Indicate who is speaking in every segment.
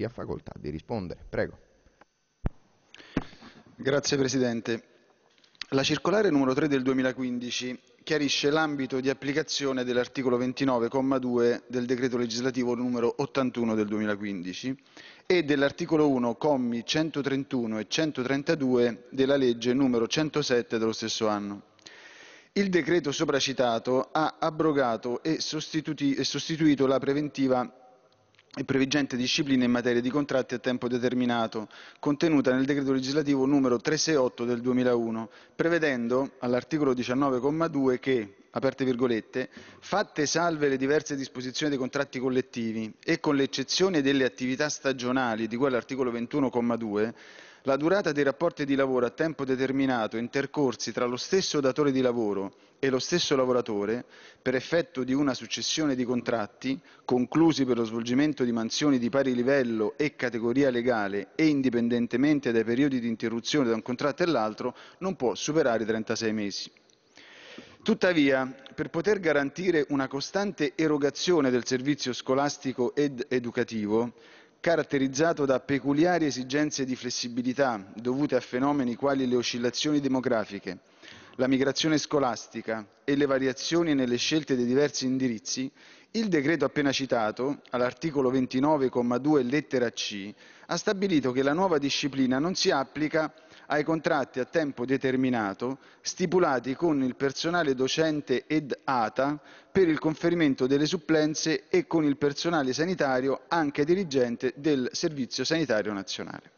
Speaker 1: iscritti ha facoltà di rispondere. Prego. Grazie Presidente. La circolare numero 3 del 2015 chiarisce l'ambito di applicazione dell'articolo 29,2 del decreto legislativo numero 81 del 2015 e dell'articolo 1, commi 131 e 132 della legge numero 107 dello stesso anno. Il decreto sopracitato ha abrogato e, sostituito la preventiva e previgente disciplina in materia di contratti a tempo determinato, contenuta nel decreto legislativo n. 368 del 2001, prevedendo, all'articolo 19,2, che, aperte virgolette, fatte salve le diverse disposizioni dei contratti collettivi e con l'eccezione delle attività stagionali di quell'articolo 21,2, la durata dei rapporti di lavoro a tempo determinato intercorsi tra lo stesso datore di lavoro e lo stesso lavoratore, per effetto di una successione di contratti, conclusi per lo svolgimento di mansioni di pari livello e categoria legale e indipendentemente dai periodi di interruzione da un contratto all'altro, non può superare i 36 mesi. Tuttavia, per poter garantire una costante erogazione del servizio scolastico ed educativo, caratterizzato da peculiari esigenze di flessibilità dovute a fenomeni quali le oscillazioni demografiche, la migrazione scolastica e le variazioni nelle scelte dei diversi indirizzi, il decreto appena citato, all'articolo 29, comma 2, lettera c), ha stabilito che la nuova disciplina non si applica ai contratti a tempo determinato stipulati con il personale docente ed ATA per il conferimento delle supplenze e con il personale sanitario anche dirigente del Servizio Sanitario Nazionale.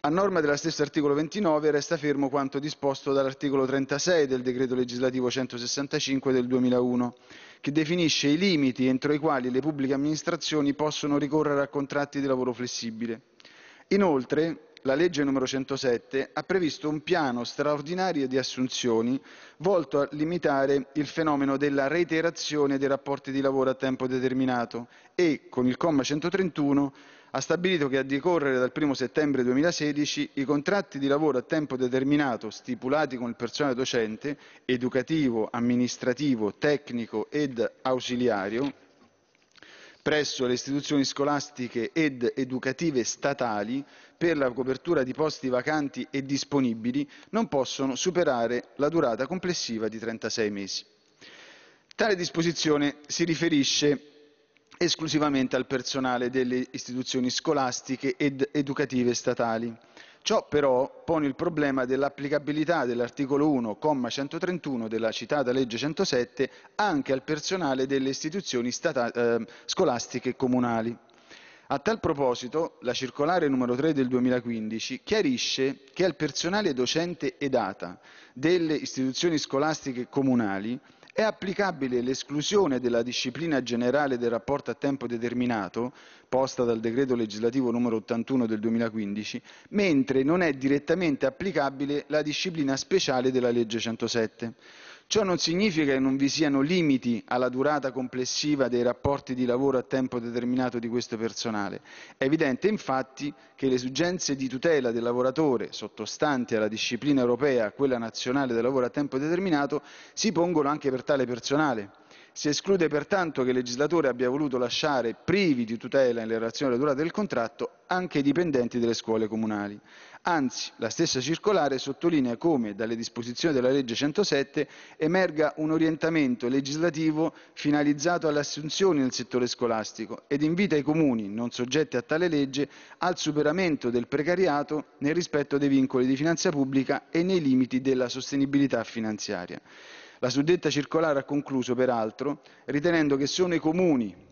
Speaker 1: A norma della stessa articolo 29 resta fermo quanto disposto dall'articolo 36 del decreto legislativo 165 del 2001, che definisce i limiti entro i quali le pubbliche amministrazioni possono ricorrere a contratti di lavoro flessibile. Inoltre, la legge n. 107 ha previsto un piano straordinario di assunzioni volto a limitare il fenomeno della reiterazione dei rapporti di lavoro a tempo determinato e, con il comma 131, ha stabilito che a decorrere dal 1 settembre 2016 i contratti di lavoro a tempo determinato stipulati con il personale docente, educativo, amministrativo, tecnico ed ausiliario presso le istituzioni scolastiche ed educative statali per la copertura di posti vacanti e disponibili non possono superare la durata complessiva di 36 mesi. Tale disposizione si riferisce esclusivamente al personale delle istituzioni scolastiche ed educative statali Ciò però pone il problema dell'applicabilità dell'articolo 1, comma 131 della citata legge 107 anche al personale delle istituzioni stata- eh, scolastiche comunali. A tal proposito, la circolare numero 3 del 2015 chiarisce che al personale docente ed ATA delle istituzioni scolastiche comunali è applicabile l'esclusione della disciplina generale del rapporto a tempo determinato, posta dal decreto legislativo n. 81 del 2015, mentre non è direttamente applicabile la disciplina speciale della legge 107. Ciò non significa che non vi siano limiti alla durata complessiva dei rapporti di lavoro a tempo determinato di questo personale. È evidente infatti che le esigenze di tutela del lavoratore sottostanti alla disciplina europea, a quella nazionale del lavoro a tempo determinato, si pongono anche per tale personale si esclude pertanto che il legislatore abbia voluto lasciare privi di tutela in relazione alla durata del contratto anche i dipendenti delle scuole comunali. Anzi, la stessa circolare sottolinea come dalle disposizioni della legge 107 emerga un orientamento legislativo finalizzato alle assunzioni nel settore scolastico ed invita i comuni non soggetti a tale legge al superamento del precariato nel rispetto dei vincoli di finanza pubblica e nei limiti della sostenibilità finanziaria. La suddetta circolare ha concluso, peraltro, ritenendo che sono i comuni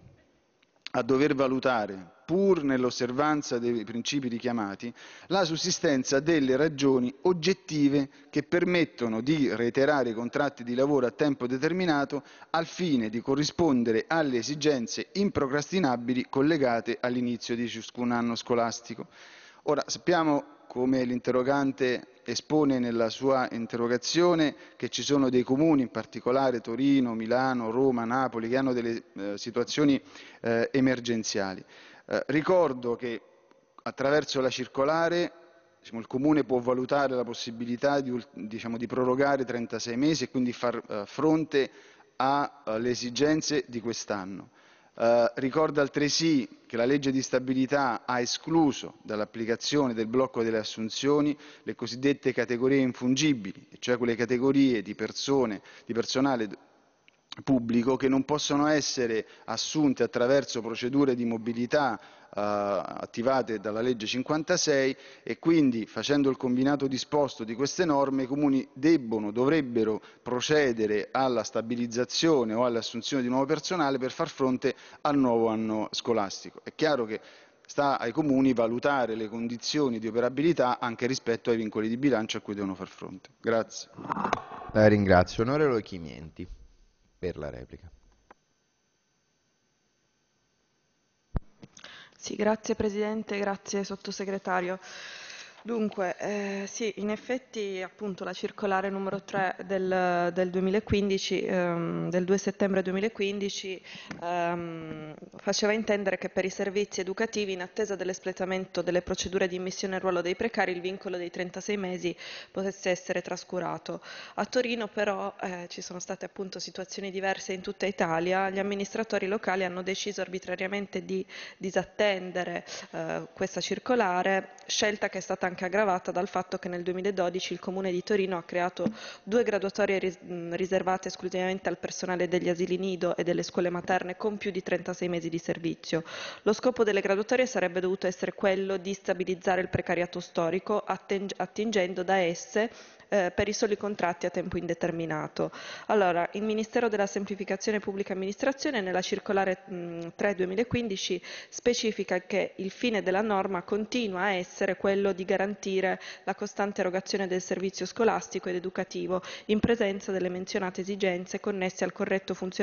Speaker 1: a dover valutare, pur nell'osservanza dei principi richiamati, la sussistenza delle ragioni oggettive che permettono di reiterare i contratti di lavoro a tempo determinato al fine di corrispondere alle esigenze improcrastinabili collegate all'inizio di ciascun anno scolastico. Ora, sappiamo come l'interrogante espone nella sua interrogazione che ci sono dei comuni, in particolare Torino, Milano, Roma, Napoli, che hanno delle eh, situazioni eh, emergenziali. Eh, ricordo che attraverso la circolare diciamo, il comune può valutare la possibilità di, diciamo, di prorogare 36 mesi e quindi far eh, fronte alle eh, esigenze di quest'anno. Eh, ricorda altresì che la legge di stabilità ha escluso dall'applicazione del blocco delle assunzioni le cosiddette categorie infungibili, cioè quelle categorie di, persone, di personale pubblico che non possono essere assunte attraverso procedure di mobilità eh, attivate dalla legge 56 e quindi facendo il combinato disposto di queste norme i comuni debbono, dovrebbero procedere alla stabilizzazione o all'assunzione di nuovo personale per far fronte al nuovo anno scolastico. È chiaro che sta ai comuni valutare le condizioni di operabilità anche rispetto ai vincoli di bilancio a cui devono far fronte. Grazie. La ringrazio. Onorevole Chimienti per la replica.
Speaker 2: Sì, grazie Presidente, grazie Sottosegretario. Dunque, eh, sì, in effetti appunto la circolare numero 3 del, del, 2015, ehm, del 2 settembre 2015 ehm, faceva intendere che per i servizi educativi in attesa dell'espletamento delle procedure di immissione al ruolo dei precari il vincolo dei 36 mesi potesse essere trascurato. A Torino però eh, ci sono state appunto situazioni diverse in tutta Italia, gli amministratori locali hanno deciso arbitrariamente di disattendere eh, questa circolare, scelta che è stata anche aggravata dal fatto che nel 2012 il Comune di Torino ha creato due graduatorie mm, riservate esclusivamente al personale degli asili nido e delle scuole materne con più di 36 mesi di servizio. Lo scopo delle graduatorie sarebbe dovuto essere quello di stabilizzare il precariato storico attingendo da esse eh, per i soli contratti a tempo indeterminato. Allora, il Ministero della Semplificazione Pubblica Amministrazione nella circolare 3 mm, 2015 specifica che il fine della norma continua a essere quello di garantire garantire la costante erogazione del servizio scolastico ed educativo in presenza delle menzionate esigenze connesse al corretto funzionamento